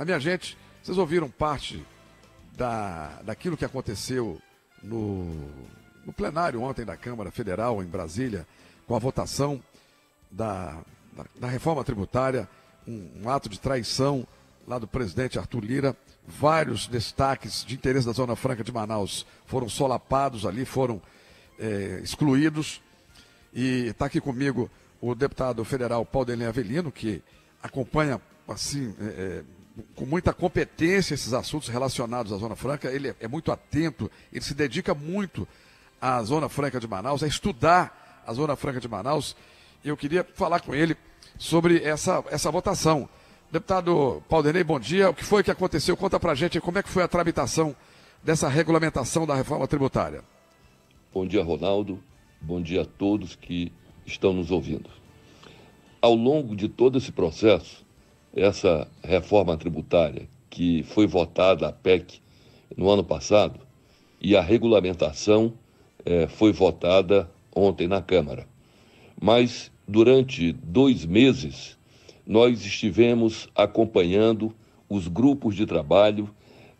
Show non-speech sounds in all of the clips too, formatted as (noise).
Mas, minha gente, vocês ouviram parte da, daquilo que aconteceu no, no plenário ontem da Câmara Federal, em Brasília, com a votação da, da, da reforma tributária, um, um ato de traição lá do presidente Arthur Lira. Vários destaques de interesse da Zona Franca de Manaus foram solapados ali, foram é, excluídos. E está aqui comigo o deputado federal Paulo Delém Avelino, que acompanha assim é, é com muita competência esses assuntos relacionados à Zona Franca, ele é, é muito atento, ele se dedica muito à Zona Franca de Manaus, a estudar a Zona Franca de Manaus. Eu queria falar com ele sobre essa, essa votação. Deputado Paulinei, bom dia. O que foi que aconteceu? Conta pra gente como é que foi a tramitação dessa regulamentação da reforma tributária. Bom dia, Ronaldo. Bom dia a todos que estão nos ouvindo. Ao longo de todo esse processo, essa reforma tributária que foi votada a PEC no ano passado e a regulamentação é, foi votada ontem na Câmara. Mas durante dois meses nós estivemos acompanhando os grupos de trabalho,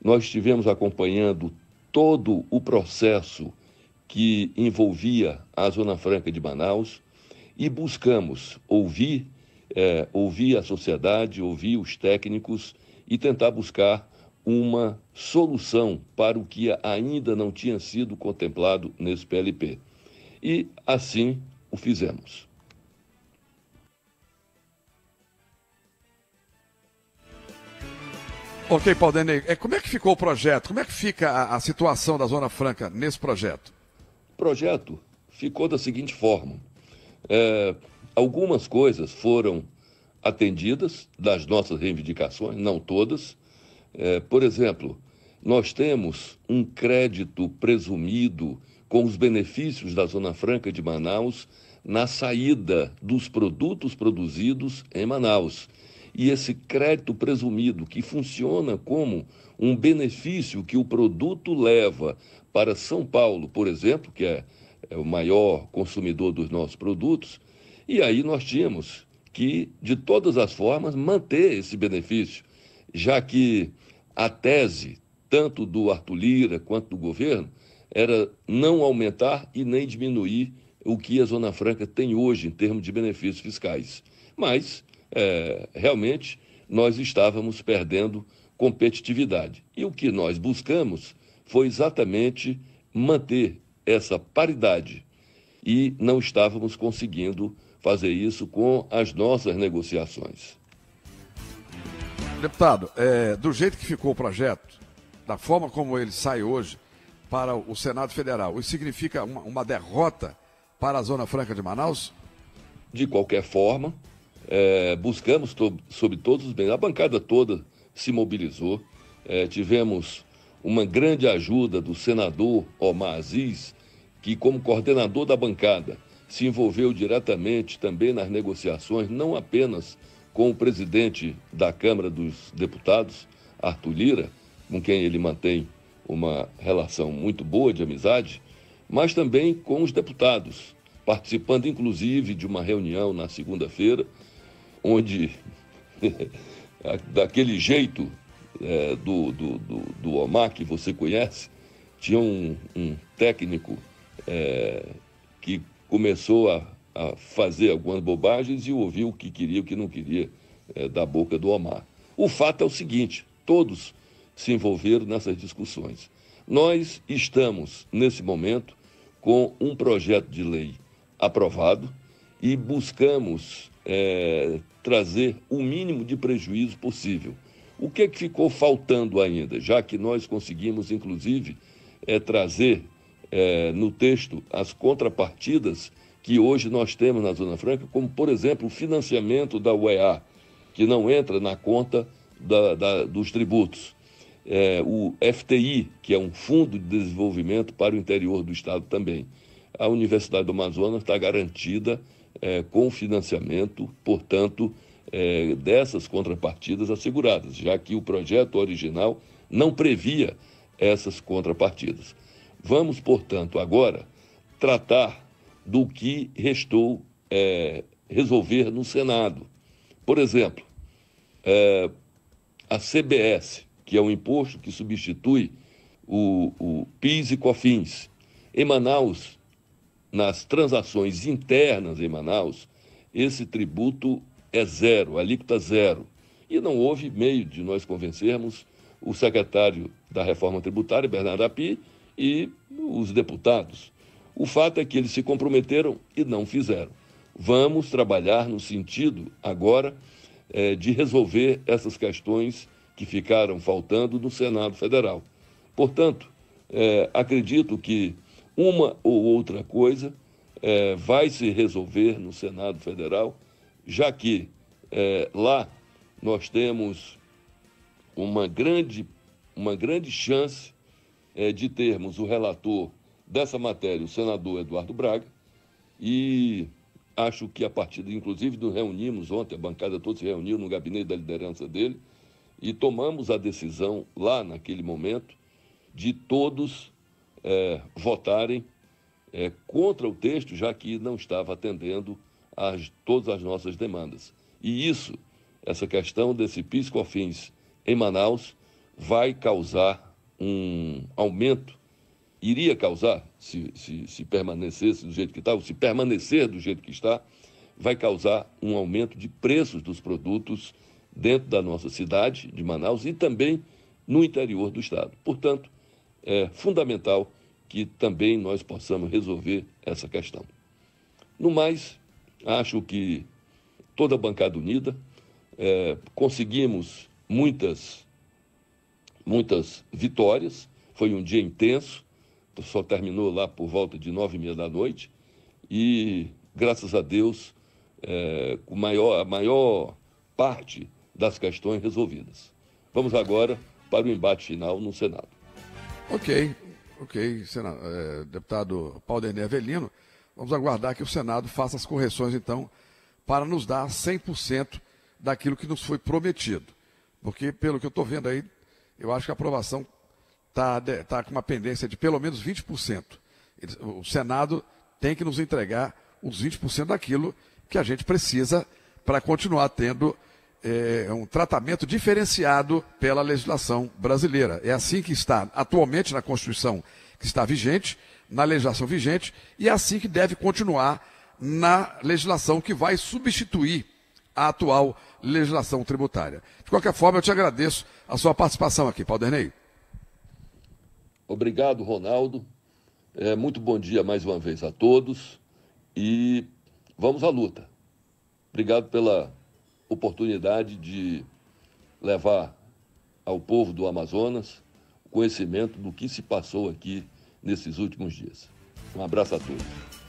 nós estivemos acompanhando todo o processo que envolvia a Zona Franca de Manaus e buscamos ouvir é, ouvir a sociedade, ouvir os técnicos e tentar buscar uma solução para o que ainda não tinha sido contemplado nesse PLP. E assim o fizemos. Ok, Paulinei, é, como é que ficou o projeto? Como é que fica a, a situação da Zona Franca nesse projeto? O projeto ficou da seguinte forma: é, Algumas coisas foram atendidas das nossas reivindicações, não todas. É, por exemplo, nós temos um crédito presumido com os benefícios da Zona Franca de Manaus na saída dos produtos produzidos em Manaus. E esse crédito presumido, que funciona como um benefício que o produto leva para São Paulo, por exemplo, que é, é o maior consumidor dos nossos produtos, e aí nós tínhamos que, de todas as formas, manter esse benefício, já que a tese, tanto do Arthur Lira quanto do governo, era não aumentar e nem diminuir o que a Zona Franca tem hoje em termos de benefícios fiscais. Mas, é, realmente, nós estávamos perdendo competitividade. E o que nós buscamos foi exatamente manter essa paridade e não estávamos conseguindo fazer isso com as nossas negociações. Deputado, é, do jeito que ficou o projeto, da forma como ele sai hoje para o Senado Federal, isso significa uma, uma derrota para a Zona Franca de Manaus? De qualquer forma, é, buscamos to, sobre todos os bens. A bancada toda se mobilizou. É, tivemos uma grande ajuda do senador Omar Aziz, que, como coordenador da bancada, se envolveu diretamente também nas negociações, não apenas com o presidente da Câmara dos Deputados, Arthur Lira, com quem ele mantém uma relação muito boa de amizade, mas também com os deputados, participando inclusive de uma reunião na segunda-feira, onde, (laughs) daquele jeito é, do, do, do, do Omar que você conhece, tinha um, um técnico é, que começou a, a fazer algumas bobagens e ouviu o que queria e o que não queria é, da boca do Omar. O fato é o seguinte: todos se envolveram nessas discussões. Nós estamos, nesse momento, com um projeto de lei aprovado e buscamos é, trazer o mínimo de prejuízo possível. O que, é que ficou faltando ainda, já que nós conseguimos, inclusive, é, trazer é, no texto as contrapartidas que hoje nós temos na Zona Franca, como, por exemplo, o financiamento da UEA, que não entra na conta da, da, dos tributos. É, o FTI, que é um Fundo de Desenvolvimento para o Interior do Estado também. A Universidade do Amazonas está garantida é, com financiamento, portanto, é, dessas contrapartidas asseguradas, já que o projeto original não previa essas contrapartidas. Vamos, portanto, agora tratar do que restou é, resolver no Senado. Por exemplo, é, a CBS, que é o um imposto que substitui o, o PIS e COFINS. Em Manaus, nas transações internas em Manaus, esse tributo é zero, alíquota zero. E não houve meio de nós convencermos o secretário da Reforma Tributária, Bernardo Api, e os deputados. O fato é que eles se comprometeram e não fizeram. Vamos trabalhar no sentido, agora, é, de resolver essas questões que ficaram faltando no Senado Federal. Portanto, é, acredito que uma ou outra coisa é, vai se resolver no Senado Federal, já que lá nós temos uma grande, uma grande chance é, de termos o relator dessa matéria, o senador Eduardo Braga, e acho que a partir, de, inclusive, nos reunimos ontem, a bancada toda se reuniu no gabinete da liderança dele, e tomamos a decisão lá naquele momento de todos é, votarem é, contra o texto, já que não estava atendendo a todas as nossas demandas. E isso, essa questão desse piscofins em Manaus, vai causar um aumento iria causar, se, se, se permanecesse do jeito que está, ou se permanecer do jeito que está, vai causar um aumento de preços dos produtos dentro da nossa cidade de Manaus e também no interior do estado. Portanto, é fundamental que também nós possamos resolver essa questão. No mais, acho que toda a bancada unida é, conseguimos muitas muitas vitórias. Foi um dia intenso, só terminou lá por volta de nove e meia da noite. E, graças a Deus, é, com maior, a maior parte das questões resolvidas. Vamos agora para o embate final no Senado. Ok, ok, Senado, é, deputado Paulo Dené Avelino. Vamos aguardar que o Senado faça as correções, então, para nos dar 100% daquilo que nos foi prometido. Porque, pelo que eu estou vendo aí, eu acho que a aprovação está tá com uma pendência de pelo menos 20%. o Senado tem que nos entregar os 20% daquilo que a gente precisa para continuar tendo é, um tratamento diferenciado pela legislação brasileira. É assim que está atualmente na Constituição que está vigente, na legislação vigente, e é assim que deve continuar na legislação que vai substituir a atual legislação tributária. De qualquer forma, eu te agradeço a sua participação aqui, Paulderney. Obrigado, Ronaldo. É, muito bom dia mais uma vez a todos e vamos à luta. Obrigado pela oportunidade de levar ao povo do Amazonas o conhecimento do que se passou aqui nesses últimos dias. Um abraço a todos.